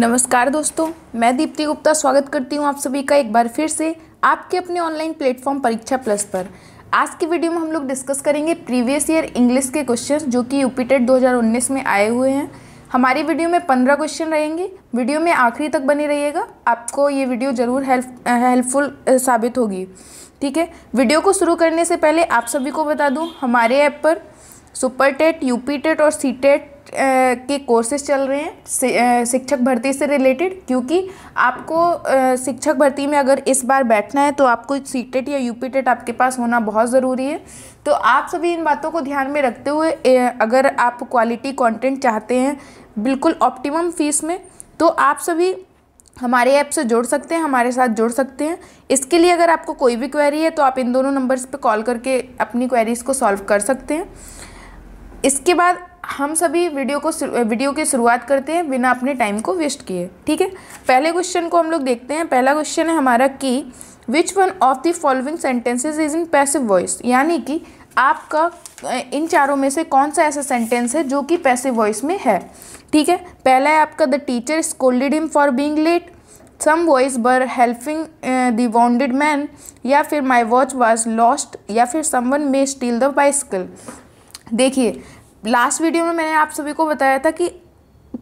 नमस्कार दोस्तों मैं दीप्ति गुप्ता स्वागत करती हूँ आप सभी का एक बार फिर से आपके अपने ऑनलाइन प्लेटफॉर्म परीक्षा प्लस पर आज की वीडियो में हम लोग डिस्कस करेंगे प्रीवियस ईयर इंग्लिश के क्वेश्चन जो कि यूपी टेट 2019 में आए हुए हैं हमारी वीडियो में पंद्रह क्वेश्चन रहेंगे वीडियो में आखिरी तक बनी रहिएगा आपको ये वीडियो ज़रूर हेल्प हेल्पफुल साबित होगी ठीक है वीडियो को शुरू करने से पहले आप सभी को बता दूँ हमारे ऐप पर सुपर टेट यूपी टेट और सी टेट के कोर्सेज चल रहे हैं शिक्षक भर्ती से रिलेटेड क्योंकि आपको शिक्षक भर्ती में अगर इस बार बैठना है तो आपको सी टेट e या यू पी टेट आपके पास होना बहुत ज़रूरी है तो आप सभी इन बातों को ध्यान में रखते हुए अगर आप क्वालिटी कंटेंट चाहते हैं बिल्कुल ऑप्टिमम फीस में तो आप सभी हमारे ऐप से जोड़ सकते हैं हमारे साथ जोड़ सकते हैं इसके लिए अगर आपको कोई भी क्वेरी है तो आप इन दोनों नंबर्स पर कॉल करके अपनी क्वेरीज़ को सॉल्व कर सकते हैं इसके बाद हम सभी वीडियो को वीडियो की शुरुआत करते हैं बिना अपने टाइम को वेस्ट किए ठीक है पहले क्वेश्चन को हम लोग देखते हैं पहला क्वेश्चन है हमारा कि which one of the following sentences is in passive voice यानी कि आपका इन चारों में से कौन सा ऐसा सेंटेंस है जो कि पैसिव वॉइस में है ठीक है पहला है आपका the teacher scolded him for being late some boys were helping wounded man या फिर माई वॉच वॉज लॉस्ट या फिर someone may steal the bicycle देखिए लास्ट वीडियो में मैंने आप सभी को बताया था कि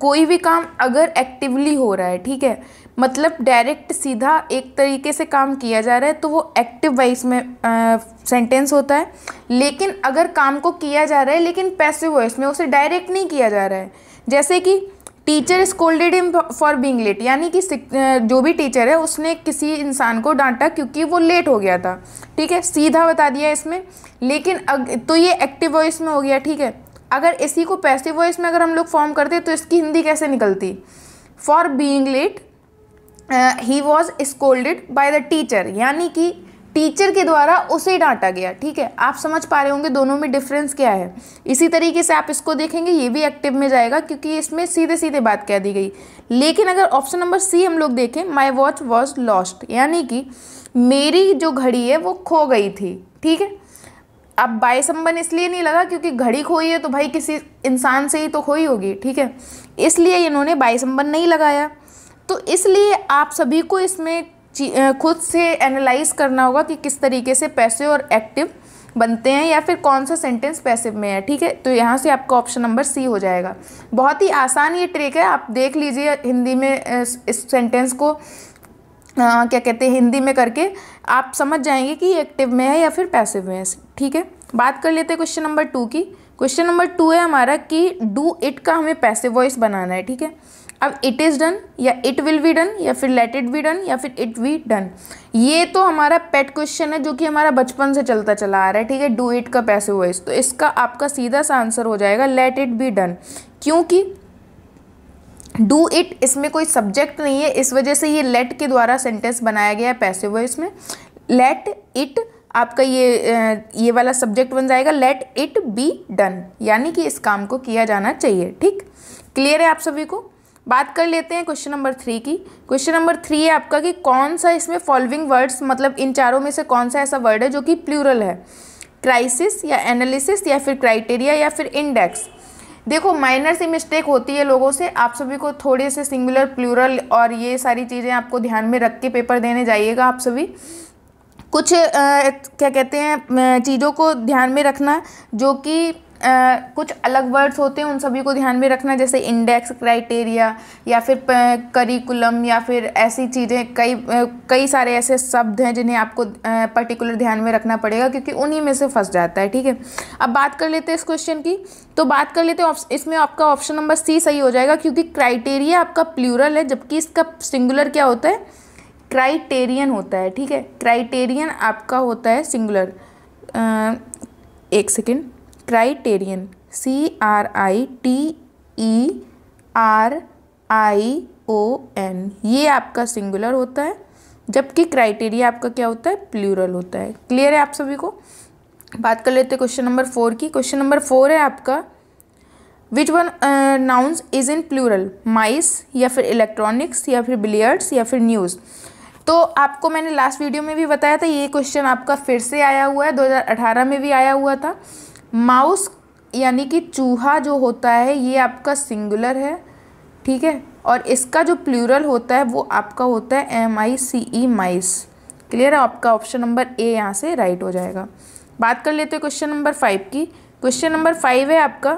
कोई भी काम अगर एक्टिवली हो रहा है ठीक है मतलब डायरेक्ट सीधा एक तरीके से काम किया जा रहा है तो वो एक्टिव वाइज में सेंटेंस होता है लेकिन अगर काम को किया जा रहा है लेकिन पैसिव वॉइस में उसे डायरेक्ट नहीं किया जा रहा है जैसे कि teacher scolded him for being late यानी कि जो भी टीचर है उसने किसी इंसान को डांटा क्योंकि वो लेट हो गया था ठीक है सीधा बता दिया इसमें लेकिन अग, तो ये एक्टिव वॉइस में हो गया ठीक है अगर इसी को पैसे वॉइस में अगर हम लोग फॉर्म करते तो इसकी हिंदी कैसे निकलती for being late he was scolded by the teacher यानी कि टीचर के द्वारा उसे डांटा गया ठीक है आप समझ पा रहे होंगे दोनों में डिफरेंस क्या है इसी तरीके से आप इसको देखेंगे ये भी एक्टिव में जाएगा क्योंकि इसमें सीधे सीधे बात कह दी गई लेकिन अगर ऑप्शन नंबर सी हम लोग देखें माई वॉच वॉज लॉस्ट यानी कि मेरी जो घड़ी है वो खो गई थी ठीक है अब संबंध इसलिए नहीं लगा क्योंकि घड़ी खोई है तो भाई किसी इंसान से ही तो खोई होगी ठीक है इसलिए इन्होंने संबंध नहीं लगाया तो इसलिए आप सभी को इसमें खुद से एनालाइज करना होगा कि किस तरीके से पैसे और एक्टिव बनते हैं या फिर कौन सा सेंटेंस पैसिव में है ठीक है तो यहाँ से आपका ऑप्शन नंबर सी हो जाएगा बहुत ही आसान ये ट्रिक है आप देख लीजिए हिंदी में इस सेंटेंस को आ, क्या कहते हैं हिंदी में करके आप समझ जाएंगे कि ये एक्टिव में है या फिर पैसिव में है ठीक है बात कर लेते हैं क्वेश्चन नंबर टू की क्वेश्चन नंबर टू है हमारा कि डू इट का हमें पैसिव वॉइस बनाना है ठीक है अब इट इज़ डन या इट विल बी डन या फिर लेट इट बी डन या फिर इट वी डन ये तो हमारा पेट क्वेश्चन है जो कि हमारा बचपन से चलता चला आ रहा है ठीक है डू इट का पैसिव वॉइस तो इसका आपका सीधा सा आंसर हो जाएगा लेट इट बी डन क्योंकि डू इट इसमें कोई सब्जेक्ट नहीं है इस वजह से ये लेट के द्वारा सेंटेंस बनाया गया है पैसे वो इसमें लेट इट आपका ये ये वाला सब्जेक्ट बन जाएगा लेट इट बी डन यानी कि इस काम को किया जाना चाहिए ठीक क्लियर है आप सभी को बात कर लेते हैं क्वेश्चन नंबर थ्री की क्वेश्चन नंबर थ्री है आपका कि कौन सा इसमें फॉलोइंग वर्ड्स मतलब इन चारों में से कौन सा ऐसा वर्ड है जो कि प्लूरल है क्राइसिस या एनालिसिस या फिर क्राइटेरिया या फिर इंडेक्स देखो माइनर सी मिस्टेक होती है लोगों से आप सभी को थोड़े से सिंगुलर प्लूरल और ये सारी चीज़ें आपको ध्यान में रख के पेपर देने जाइएगा आप सभी कुछ आ, क्या कहते हैं चीज़ों को ध्यान में रखना जो कि कुछ अलग वर्ड्स होते हैं उन सभी को ध्यान में रखना जैसे इंडेक्स क्राइटेरिया या फिर करिकुलम या फिर ऐसी चीज़ें कई कई सारे ऐसे शब्द हैं जिन्हें आपको पर्टिकुलर ध्यान में रखना पड़ेगा क्योंकि उन्हीं में से फंस जाता है ठीक है अब बात कर लेते हैं इस क्वेश्चन की तो बात कर लेते हैं इसमें आपका ऑप्शन नंबर सी सही हो जाएगा क्योंकि क्राइटेरिया आपका प्लूरल है जबकि इसका सिंगुलर क्या होता है क्राइटेरियन होता है ठीक है क्राइटेरियन आपका होता है सिंगुलर एक second criterion C R I T E R I O N ये आपका सिंगुलर होता है जबकि क्राइटेरिया आपका क्या होता है प्लूरल होता है क्लियर है आप सभी को बात कर लेते हैं क्वेश्चन नंबर फोर की क्वेश्चन नंबर फोर है आपका which one nouns is in plural mice या फिर इलेक्ट्रॉनिक्स या फिर बिलियर्ड्स या फिर न्यूज़ तो आपको मैंने लास्ट वीडियो में भी बताया था ये क्वेश्चन आपका फिर से आया हुआ है 2018 में भी आया हुआ था माउस यानी कि चूहा जो होता है ये आपका सिंगुलर है ठीक है और इसका जो प्लूरल होता है वो आपका होता है एम आई सी ई माइस क्लियर है आपका ऑप्शन नंबर ए यहाँ से राइट हो जाएगा बात कर लेते हैं क्वेश्चन नंबर फाइव की क्वेश्चन नंबर फाइव है आपका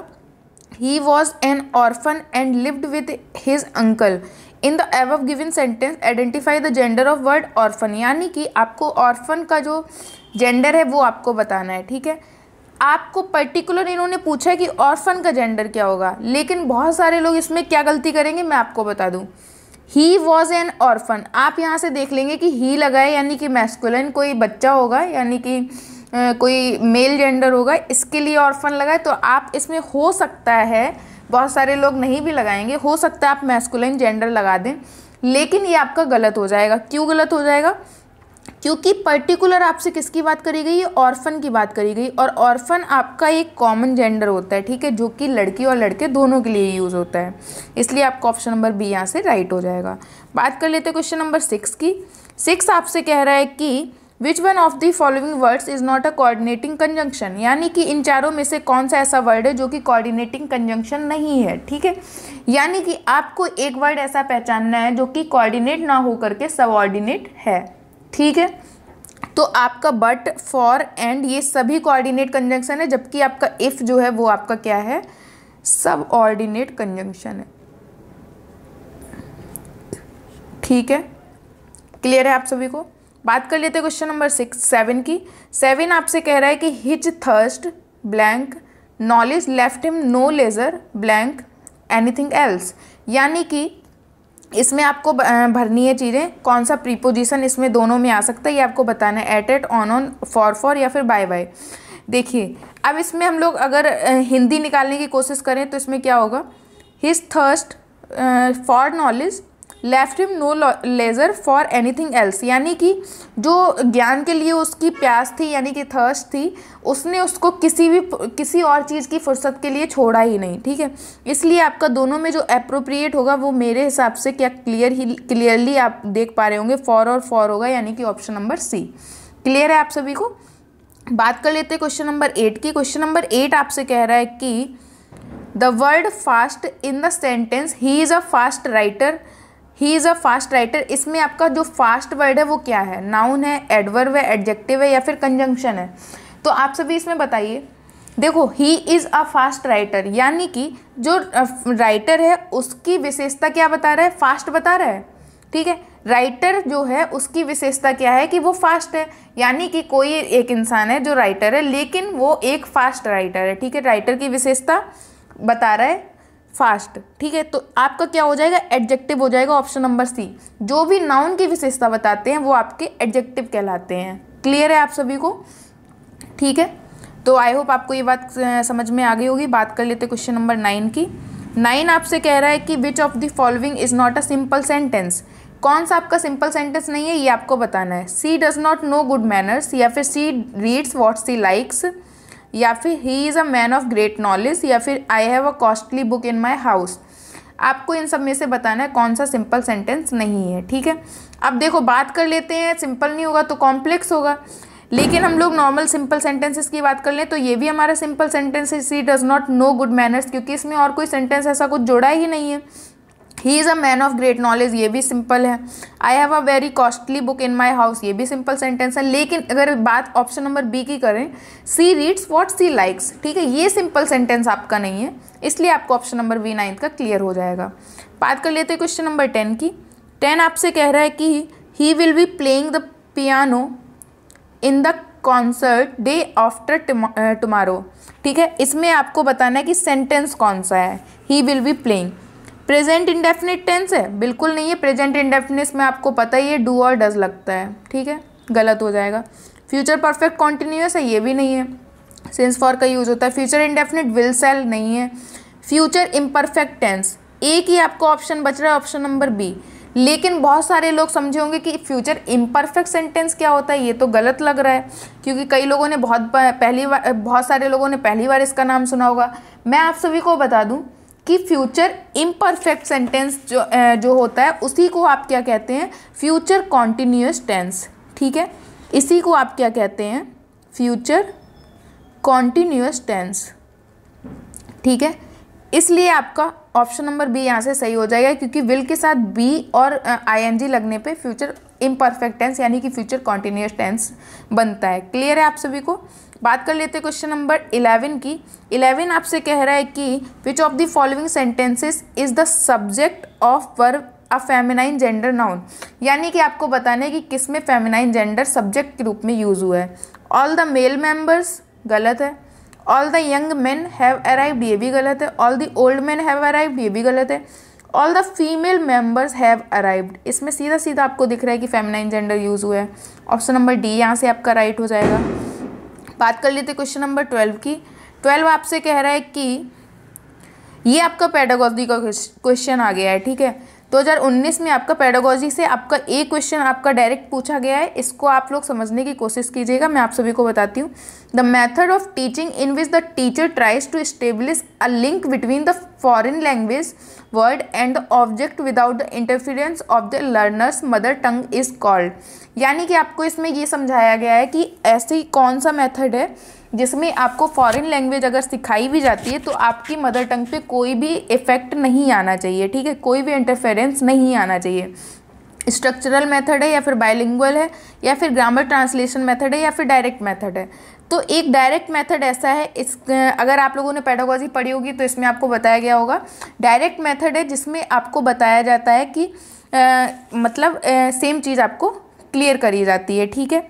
he was an orphan and lived with his uncle in the above given sentence identify the gender of word orphan यानी कि आपको ऑर्फन का जो जेंडर है वो आपको बताना है ठीक है आपको पर्टिकुलर इन्होंने पूछा है कि ऑर्फन का जेंडर क्या होगा लेकिन बहुत सारे लोग इसमें क्या गलती करेंगे मैं आपको बता दूँ ही वॉज एन ऑर्फन आप यहाँ से देख लेंगे कि ही लगाए यानी कि मैस्कुलन कोई बच्चा होगा यानी कि कोई मेल जेंडर होगा इसके लिए ऑर्फन लगाए तो आप इसमें हो सकता है बहुत सारे लोग नहीं भी लगाएंगे हो सकता है आप मैस्कुलन जेंडर लगा दें लेकिन ये आपका गलत हो जाएगा क्यों गलत हो जाएगा क्योंकि पर्टिकुलर आपसे किसकी बात करी गई है ऑर्फन की बात करी गई और ऑर्फन आपका एक कॉमन जेंडर होता है ठीक है जो कि लड़की और लड़के दोनों के लिए यूज़ होता है इसलिए आपका ऑप्शन नंबर बी यहाँ से राइट हो जाएगा बात कर लेते हैं क्वेश्चन नंबर सिक्स की सिक्स आपसे कह रहा है कि which one of the following words is not a coordinating conjunction यानी कि इन चारों में से कौन सा ऐसा वर्ड है जो कि कोऑर्डिनेटिंग कंजंक्शन नहीं है ठीक है यानी कि आपको एक वर्ड ऐसा पहचानना है जो कि कोऑर्डिनेट ना हो करके सबऑर्डिनेट है ठीक है तो आपका बट फॉर एंड ये सभी कोऑर्डिनेट कंजंक्शन है जबकि आपका इफ़ जो है वो आपका क्या है सब ऑर्डिनेट कंजंक्शन है ठीक है क्लियर है आप सभी को बात कर लेते हैं क्वेश्चन नंबर सिक्स सेवन की सेवन आपसे कह रहा है कि his thirst blank knowledge left him no leisure blank anything else यानी कि इसमें आपको भरनी है चीज़ें कौन सा प्रीपोजिशन इसमें दोनों में आ सकता है ये आपको बताना है at at on on for for या फिर बाय बाय देखिए अब इसमें हम लोग अगर हिंदी निकालने की कोशिश करें तो इसमें क्या होगा his thirst for knowledge left him no leisure for anything else यानी कि जो ज्ञान के लिए उसकी प्यास थी यानी कि थर्स थी उसने उसको किसी भी किसी और चीज़ की फुर्सत के लिए छोड़ा ही नहीं ठीक है इसलिए आपका दोनों में जो अप्रोप्रिएट होगा वो मेरे हिसाब से क्या क्लियर ही क्लियरली आप देख पा रहे होंगे फॉर और फॉर होगा यानी कि ऑप्शन नंबर सी क्लियर है आप सभी को बात कर लेते हैं क्वेश्चन नंबर एट की क्वेश्चन नंबर एट आपसे कह रहा है कि the word fast in the sentence he is a fast writer he is a fast writer इसमें आपका जो फास्ट वर्ड है वो क्या है नाउन है एडवर्व है एडजेक्टिव है या फिर कंजंक्शन है तो आप सभी इसमें बताइए देखो he is a fast writer यानी कि जो राइटर है उसकी विशेषता क्या बता रहा है फास्ट बता रहा है ठीक है राइटर जो है उसकी विशेषता क्या है कि वो फास्ट है यानी कि कोई एक इंसान है जो राइटर है लेकिन वो एक फास्ट राइटर है ठीक है राइटर की विशेषता बता रहा है फास्ट ठीक है तो आपका क्या हो जाएगा एडजेक्टिव हो जाएगा ऑप्शन नंबर सी जो भी नाउन की विशेषता बताते हैं वो आपके एडजेक्टिव कहलाते हैं क्लियर है आप सभी को ठीक है तो आई होप आपको ये बात समझ में आ गई होगी बात कर लेते क्वेश्चन नंबर नाइन की नाइन आपसे कह रहा है कि which of the following is not a simple sentence कौन सा आपका सिंपल सेंटेंस नहीं है ये आपको बताना है she does not know good manners या फिर she reads what she likes या फिर he is a man of great knowledge या फिर I have a costly book in my house आपको इन सब में से बताना है कौन सा सिंपल सेंटेंस नहीं है ठीक है अब देखो बात कर लेते हैं सिंपल नहीं होगा तो कॉम्प्लेक्स होगा लेकिन हम लोग नॉर्मल सिंपल सेंटेंसेस की बात कर लें तो ये भी हमारा सिंपल सेंटेंस है she does not know good manners क्योंकि इसमें और कोई सेंटेंस ऐसा कुछ जोड़ा ही नहीं है he is a man of great knowledge ये भी सिंपल है I have a very costly book in my house ये भी सिंपल सेंटेंस है लेकिन अगर बात ऑप्शन नंबर बी की करें she reads what she likes ठीक है ये सिंपल सेंटेंस आपका नहीं है इसलिए आपको ऑप्शन नंबर बी नाइन्थ का क्लियर हो जाएगा बात कर लेते हैं क्वेश्चन नंबर टेन की टेन आपसे कह रहा है कि he will be playing the piano in the concert day after tomorrow ठीक है इसमें आपको बताना है कि सेंटेंस कौन सा है he will be playing present indefinite tense है बिल्कुल नहीं है प्रेजेंट इंडेफिनिट में आपको पता ही है डू और डज लगता है ठीक है गलत हो जाएगा फ्यूचर परफेक्ट कॉन्टिन्यूस है ये भी नहीं है सिंस फॉर का यूज होता है फ्यूचर इंडेफिनिट विल सेल नहीं है फ्यूचर इम्परफेक्ट टेंस एक ही आपको ऑप्शन बच रहा है ऑप्शन नंबर बी लेकिन बहुत सारे लोग समझे होंगे कि फ्यूचर इम्परफेक्ट सेंटेंस क्या होता है ये तो गलत लग रहा है क्योंकि कई लोगों ने बहुत पहली बार बहुत सारे लोगों ने पहली बार इसका नाम सुना होगा मैं आप सभी को बता दूँ कि फ्यूचर इम्परफेक्ट सेंटेंस जो जो होता है उसी को आप क्या कहते हैं फ्यूचर कॉन्टीन्यूस टेंस ठीक है इसी को आप क्या कहते हैं फ्यूचर कॉन्टीन्यूस टेंस ठीक है इसलिए आपका ऑप्शन नंबर बी यहाँ से सही हो जाएगा क्योंकि विल के साथ बी और आईएनजी लगने पे फ्यूचर इम्परफेक्ट टेंस यानी कि फ्यूचर कॉन्टिन्यूस टेंस बनता है क्लियर है आप सभी को बात कर लेते हैं क्वेश्चन नंबर इलेवन की इलेवन आपसे कह रहा है कि which of the following sentences is the subject of verb a feminine gender noun यानी कि आपको बताना है कि किस में फेमिनाइन जेंडर सब्जेक्ट के रूप में यूज़ हुआ है ऑल द मेल मेम्बर्स गलत है all the young man have arrived ये भी गलत है all the old man have arrived ये भी गलत है all the female members have arrived इसमें सीधा सीधा आपको दिख रहा है कि फेमिनाइन जेंडर यूज़ हुआ है ऑप्शन नंबर डी यहाँ से आपका राइट हो जाएगा बात कर लेते क्वेश्चन नंबर ट्वेल्व की ट्वेल्व आपसे कह रहा है कि ये आपका पैडागोजी का क्वेश्चन आ गया है ठीक है 2019 में आपका पेडोगोजी से आपका एक क्वेश्चन आपका डायरेक्ट पूछा गया है इसको आप लोग समझने की कोशिश कीजिएगा मैं आप सभी को बताती हूँ the method of teaching in which the teacher tries to establish a link between the foreign language word and the object without the interference of the learners mother tongue is called यानी कि आपको इसमें ये समझाया गया है कि ऐसे कौन सा मैथड है जिसमें आपको फॉरेन लैंग्वेज अगर सिखाई भी जाती है तो आपकी मदर टंग पे कोई भी इफ़ेक्ट नहीं आना चाहिए ठीक है कोई भी इंटरफेरेंस नहीं आना चाहिए स्ट्रक्चरल मेथड है या फिर बायलिंगुअल है या फिर ग्रामर ट्रांसलेशन मेथड है या फिर डायरेक्ट मेथड है तो एक डायरेक्ट मेथड ऐसा है इस अगर आप लोगों ने पेडागोजी पढ़ी होगी तो इसमें आपको बताया गया होगा डायरेक्ट मेथड है जिसमें आपको बताया जाता है कि आ, मतलब आ, सेम चीज़ आपको क्लियर करी जाती है ठीक है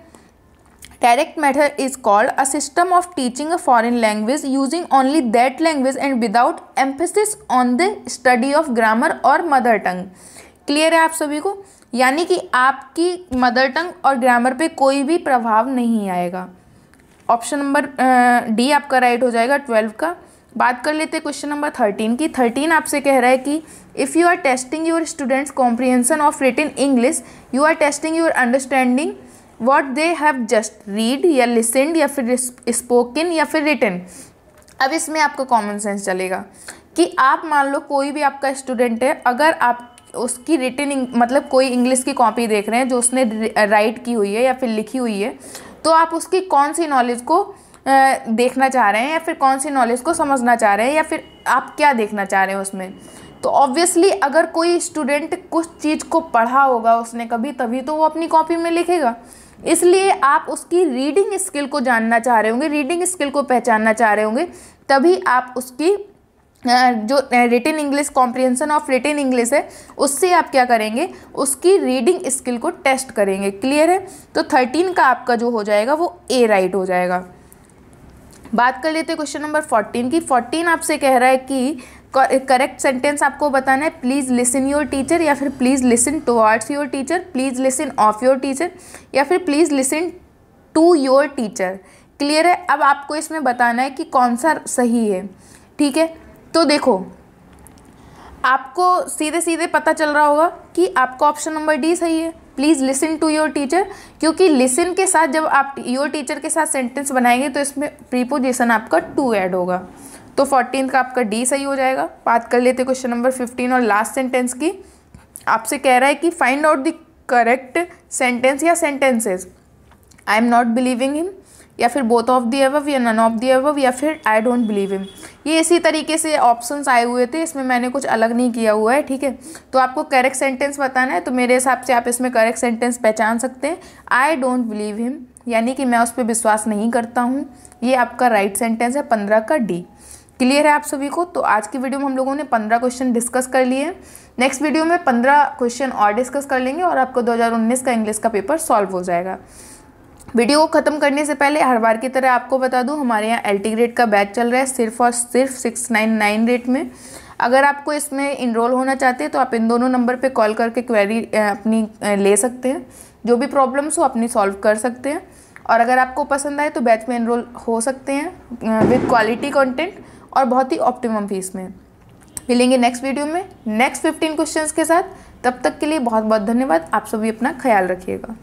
Direct method is called a system of teaching a foreign language using only that language and without emphasis on the study of grammar और मदर टंग क्लियर है आप सभी को यानी कि आपकी मदर टंग और ग्रामर पे कोई भी प्रभाव नहीं आएगा ऑप्शन नंबर डी आपका राइट हो जाएगा ट्वेल्व का बात कर लेते हैं क्वेश्चन नंबर थर्टीन की थर्टीन आपसे कह रहा है कि if you are testing your students comprehension of written English you are testing your understanding what they have just read या लिसेंड या फिर स्पोकन या फिर रिटन अब इसमें आपका कॉमन सेंस चलेगा कि आप मान लो कोई भी आपका स्टूडेंट है अगर आप उसकी रिटन मतलब कोई इंग्लिश की कॉपी देख रहे हैं जो उसने राइट की हुई है या फिर लिखी हुई है तो आप उसकी कौन सी नॉलेज को देखना चाह रहे हैं या फिर कौन सी नॉलेज को समझना चाह रहे हैं या फिर आप क्या देखना चाह रहे हैं उसमें तो ऑब्वियसली अगर कोई स्टूडेंट कुछ चीज़ को पढ़ा होगा उसने कभी तभी तो वो अपनी कॉपी में लिखेगा इसलिए आप उसकी रीडिंग स्किल को जानना चाह रहे होंगे रीडिंग स्किल को पहचानना चाह रहे होंगे तभी आप उसकी जो written English comprehension of written English है उससे आप क्या करेंगे उसकी रीडिंग स्किल को टेस्ट करेंगे क्लियर है तो थर्टीन का आपका जो हो जाएगा वो ए राइट हो जाएगा बात कर लेते हैं क्वेश्चन नंबर फोर्टीन की फोर्टीन आपसे कह रहा है कि करेक्ट सेंटेंस आपको बताना है प्लीज़ लिसन योर टीचर या फिर please listen towards your teacher please listen of your teacher या फिर please listen to your teacher clear है अब आपको इसमें बताना है कि कौन सा सही है ठीक है तो देखो आपको सीधे सीधे पता चल रहा होगा कि आपका ऑप्शन नंबर डी सही है please listen to your teacher क्योंकि लिसन के साथ जब आप योर टीचर के साथ सेंटेंस बनाएंगे तो इसमें प्रीपोजिशन आपका टू ऐड होगा तो फोर्टीन का आपका डी सही हो जाएगा बात कर लेते क्वेश्चन नंबर फिफ्टीन और लास्ट सेंटेंस की आपसे कह रहा है कि find out the correct sentence या sentences I am not believing him या फिर बोथ ऑफ दी एवव या नन ऑफ दी एवव या फिर आई डोंट बिलीव हिम ये इसी तरीके से ऑप्शंस आए हुए थे इसमें मैंने कुछ अलग नहीं किया हुआ है ठीक है तो आपको करेक्ट सेंटेंस बताना है तो मेरे हिसाब से आप इसमें करेक्ट सेंटेंस पहचान सकते हैं आई डोंट बिलीव हिम यानी कि मैं उस पर विश्वास नहीं करता हूँ ये आपका राइट right सेंटेंस है पंद्रह का डी क्लियर है आप सभी को तो आज की वीडियो में हम लोगों ने पंद्रह क्वेश्चन डिस्कस कर लिए नेक्स्ट वीडियो में पंद्रह क्वेश्चन और डिस्कस कर लेंगे और आपका 2019 का इंग्लिश का पेपर सॉल्व हो जाएगा वीडियो को ख़त्म करने से पहले हर बार की तरह आपको बता दूं हमारे यहाँ एल ग्रेड का बैच चल रहा है सिर्फ और सिर्फ सिक्स नाइन नाइन रेट में अगर आपको इसमें इनरोल होना चाहते हैं तो आप इन दोनों नंबर पे कॉल करके क्वेरी अपनी ले सकते हैं जो भी प्रॉब्लम्स हो अपनी सॉल्व कर सकते हैं और अगर आपको पसंद आए तो बैच में इनरोल हो सकते हैं विथ क्वालिटी कॉन्टेंट और बहुत ही ऑप्टिमम फीस में मिलेंगे नेक्स्ट वीडियो में नेक्स्ट फिफ्टीन क्वेश्चन के साथ तब तक के लिए बहुत बहुत धन्यवाद आप सभी अपना ख्याल रखिएगा